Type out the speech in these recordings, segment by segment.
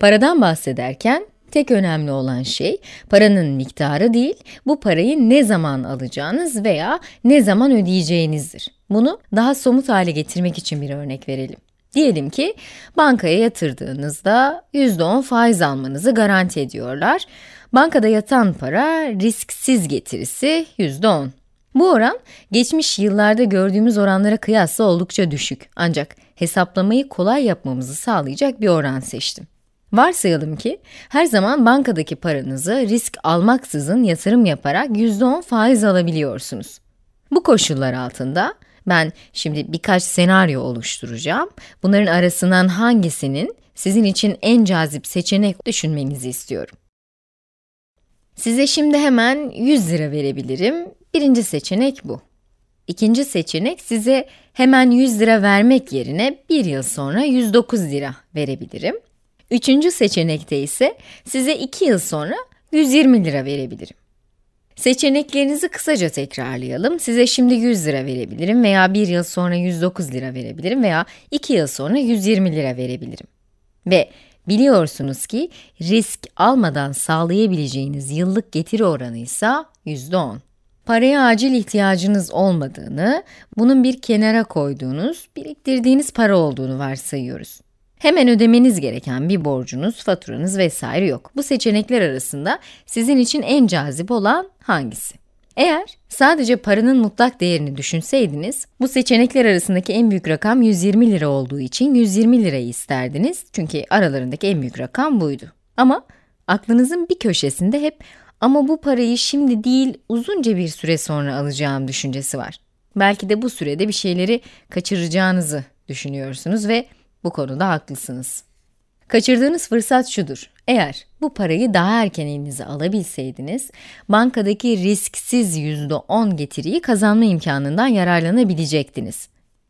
Paradan bahsederken tek önemli olan şey paranın miktarı değil, bu parayı ne zaman alacağınız veya ne zaman ödeyeceğinizdir. Bunu daha somut hale getirmek için bir örnek verelim. Diyelim ki bankaya yatırdığınızda %10 faiz almanızı garanti ediyorlar. Bankada yatan para risksiz getirisi %10. Bu oran geçmiş yıllarda gördüğümüz oranlara kıyasla oldukça düşük. Ancak hesaplamayı kolay yapmamızı sağlayacak bir oran seçtim. Varsayalım ki her zaman bankadaki paranızı risk almaksızın yatırım yaparak %10 faiz alabiliyorsunuz. Bu koşullar altında ben şimdi birkaç senaryo oluşturacağım. Bunların arasından hangisinin sizin için en cazip seçenek düşünmenizi istiyorum. Size şimdi hemen 100 lira verebilirim. Birinci seçenek bu. İkinci seçenek size hemen 100 lira vermek yerine bir yıl sonra 109 lira verebilirim. Üçüncü seçenekte ise size 2 yıl sonra 120 lira verebilirim. Seçeneklerinizi kısaca tekrarlayalım. Size şimdi 100 lira verebilirim veya 1 yıl sonra 109 lira verebilirim veya 2 yıl sonra 120 lira verebilirim. Ve biliyorsunuz ki risk almadan sağlayabileceğiniz yıllık getiri oranı ise %10. Paraya acil ihtiyacınız olmadığını, bunun bir kenara koyduğunuz, biriktirdiğiniz para olduğunu varsayıyoruz. Hemen ödemeniz gereken bir borcunuz, faturanız vesaire yok. Bu seçenekler arasında sizin için en cazip olan hangisi? Eğer sadece paranın mutlak değerini düşünseydiniz, bu seçenekler arasındaki en büyük rakam 120 lira olduğu için 120 lirayı isterdiniz. Çünkü aralarındaki en büyük rakam buydu. Ama aklınızın bir köşesinde hep ama bu parayı şimdi değil uzunca bir süre sonra alacağım düşüncesi var. Belki de bu sürede bir şeyleri kaçıracağınızı düşünüyorsunuz ve bu konuda haklısınız. Kaçırdığınız fırsat şudur. Eğer bu parayı daha erken elinize alabilseydiniz, bankadaki risksiz %10 getiriyi kazanma imkanından yararlanabilecektiniz.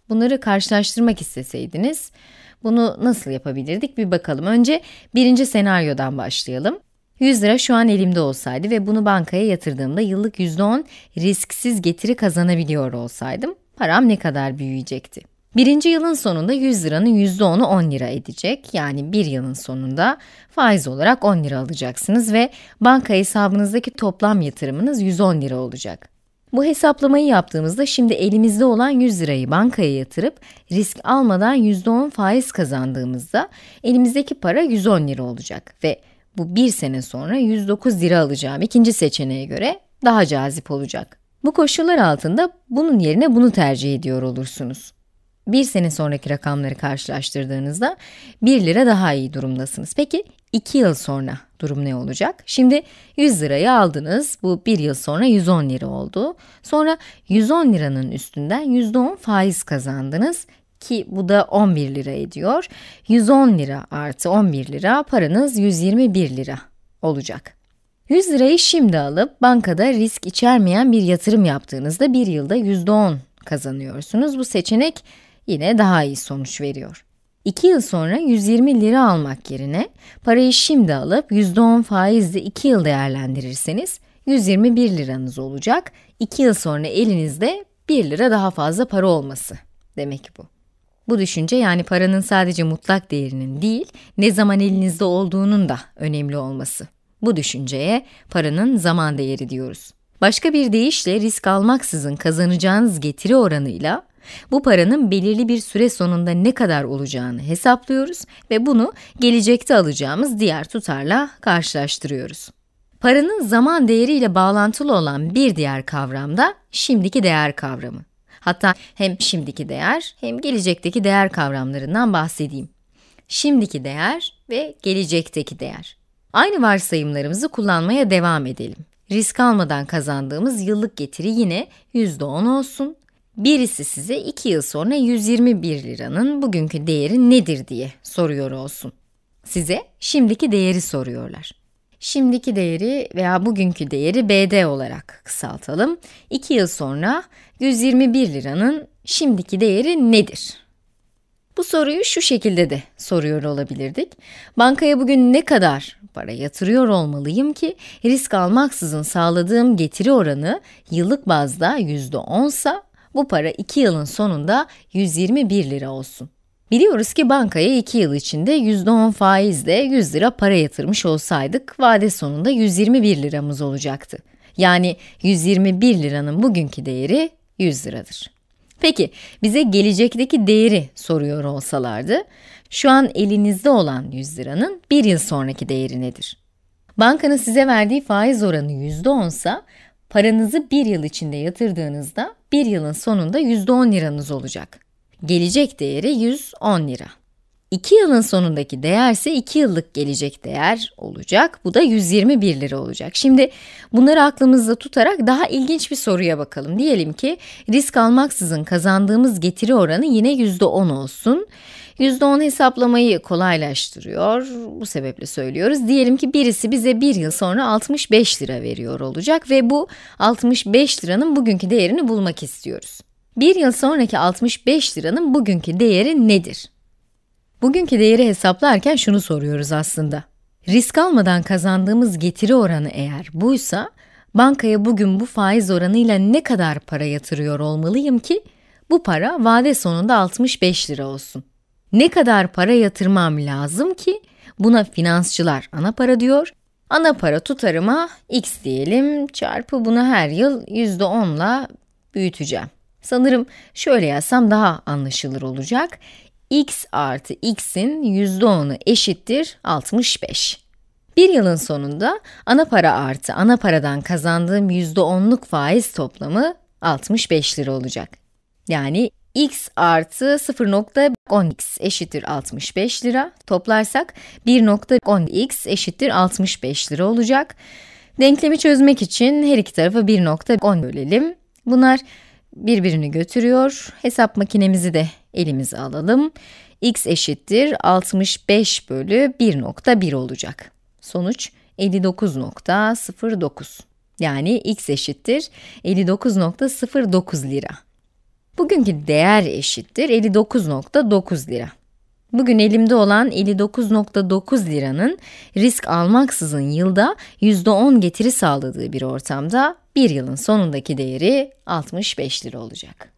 Bunları karşılaştırmak isteseydiniz, bunu nasıl yapabilirdik bir bakalım. Önce birinci senaryodan başlayalım. 100 lira şu an elimde olsaydı ve bunu bankaya yatırdığımda yıllık %10 risksiz getiri kazanabiliyor olsaydım, param ne kadar büyüyecekti? Birinci yılın sonunda 100 liranın %10'u 10 lira edecek. Yani bir yılın sonunda faiz olarak 10 lira alacaksınız ve banka hesabınızdaki toplam yatırımınız 110 lira olacak. Bu hesaplamayı yaptığımızda şimdi elimizde olan 100 lirayı bankaya yatırıp risk almadan %10 faiz kazandığımızda elimizdeki para 110 lira olacak ve bu bir sene sonra 109 lira alacağım ikinci seçeneğe göre daha cazip olacak. Bu koşullar altında bunun yerine bunu tercih ediyor olursunuz bir sene sonraki rakamları karşılaştırdığınızda 1 lira daha iyi durumdasınız. Peki 2 yıl sonra durum ne olacak? Şimdi 100 lirayı aldınız. Bu 1 yıl sonra 110 lira oldu. Sonra 110 liranın üstünden %10 faiz kazandınız ki bu da 11 lira ediyor. 110 lira artı 11 lira paranız 121 lira olacak. 100 lirayı şimdi alıp bankada risk içermeyen bir yatırım yaptığınızda bir yılda %10 kazanıyorsunuz. Bu seçenek yine daha iyi sonuç veriyor. 2 yıl sonra 120 lira almak yerine parayı şimdi alıp %10 faizle 2 yıl değerlendirirseniz 121 liranız olacak. 2 yıl sonra elinizde 1 lira daha fazla para olması demek bu. Bu düşünce yani paranın sadece mutlak değerinin değil, ne zaman elinizde olduğunun da önemli olması. Bu düşünceye paranın zaman değeri diyoruz. Başka bir deyişle risk almaksızın kazanacağınız getiri oranıyla bu paranın belirli bir süre sonunda ne kadar olacağını hesaplıyoruz ve bunu gelecekte alacağımız diğer tutarla karşılaştırıyoruz. Paranın zaman değeriyle bağlantılı olan bir diğer kavram da şimdiki değer kavramı. Hatta hem şimdiki değer hem gelecekteki değer kavramlarından bahsedeyim. Şimdiki değer ve gelecekteki değer. Aynı varsayımlarımızı kullanmaya devam edelim. Risk almadan kazandığımız yıllık getiri yine %10 olsun Birisi size 2 yıl sonra 121 liranın bugünkü değeri nedir diye soruyor olsun. Size şimdiki değeri soruyorlar. Şimdiki değeri veya bugünkü değeri BD olarak kısaltalım. 2 yıl sonra 121 liranın şimdiki değeri nedir? Bu soruyu şu şekilde de soruyor olabilirdik. Bankaya bugün ne kadar para yatırıyor olmalıyım ki risk almaksızın sağladığım getiri oranı yıllık bazda %10 sa bu para 2 yılın sonunda 121 lira olsun. Biliyoruz ki bankaya 2 yıl içinde %10 faizle 100 lira para yatırmış olsaydık vade sonunda 121 liramız olacaktı. Yani 121 liranın bugünkü değeri 100 liradır. Peki bize gelecekteki değeri soruyor olsalardı, şu an elinizde olan 100 liranın bir yıl sonraki değeri nedir? Bankanın size verdiği faiz oranı %10 ise paranızı bir yıl içinde yatırdığınızda bir yılın sonunda %10 liranız olacak. Gelecek değeri 110 lira. 2 yılın sonundaki değer ise 2 yıllık gelecek değer olacak. Bu da 121 lira olacak. Şimdi bunları aklımızda tutarak daha ilginç bir soruya bakalım. Diyelim ki risk almaksızın kazandığımız getiri oranı yine %10 olsun. %10 hesaplamayı kolaylaştırıyor. Bu sebeple söylüyoruz. Diyelim ki birisi bize bir yıl sonra 65 lira veriyor olacak ve bu 65 liranın bugünkü değerini bulmak istiyoruz. Bir yıl sonraki 65 liranın bugünkü değeri nedir? Bugünkü değeri hesaplarken şunu soruyoruz aslında. Risk almadan kazandığımız getiri oranı eğer buysa, bankaya bugün bu faiz oranıyla ne kadar para yatırıyor olmalıyım ki bu para vade sonunda 65 lira olsun. Ne kadar para yatırmam lazım ki buna finansçılar ana para diyor. Ana para tutarıma x diyelim çarpı bunu her yıl %10 ile büyüteceğim. Sanırım şöyle yazsam daha anlaşılır olacak x artı x'in %10'u eşittir 65. Bir yılın sonunda ana para artı ana paradan kazandığım %10'luk faiz toplamı 65 lira olacak. Yani x artı 0.10x eşittir 65 lira. Toplarsak 1.10x eşittir 65 lira olacak. Denklemi çözmek için her iki tarafı 1.10 bölelim. Bunlar birbirini götürüyor. Hesap makinemizi de elimize alalım. x eşittir 65 bölü 1.1 olacak. Sonuç 59.09. Yani x eşittir 59.09 lira. Bugünkü değer eşittir 59.9 lira. Bugün elimde olan 59.9 liranın risk almaksızın yılda %10 getiri sağladığı bir ortamda bir yılın sonundaki değeri 65 lira olacak.